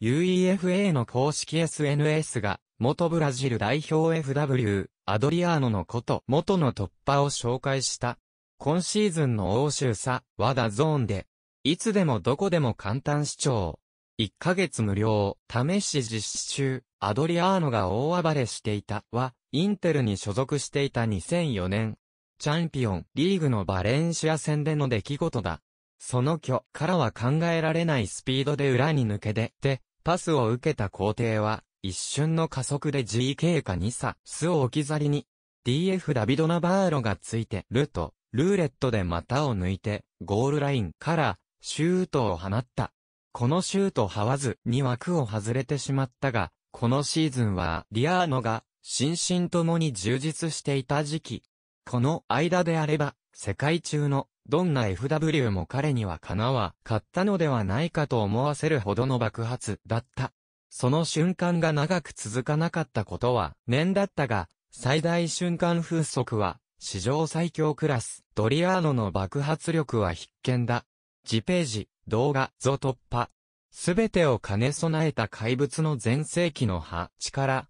UEFA の公式 SNS が、元ブラジル代表 FW、アドリアーノのこと、元の突破を紹介した。今シーズンの欧州差和田ゾーンで、いつでもどこでも簡単視聴。1ヶ月無料、試し実施中、アドリアーノが大暴れしていたは、インテルに所属していた2004年、チャンピオンリーグのバレンシア戦での出来事だ。その巨からは考えられないスピードで裏に抜け出て、パスを受けた皇帝は、一瞬の加速で GK か2差、巣を置き去りに、DF ダビドナバーロがついて、ルート、ルーレットで股を抜いて、ゴールラインから、シュートを放った。このシュートはわずに枠を外れてしまったが、このシーズンはリアーノが心身ともに充実していた時期。この間であれば、世界中のどんな FW も彼にはかなわ、買ったのではないかと思わせるほどの爆発だった。その瞬間が長く続かなかったことは、念だったが、最大瞬間風速は、史上最強クラス、ドリアーノの爆発力は必見だ。次ページ、動画、ゾ突破。すべてを兼ね備えた怪物の前世紀の葉、力、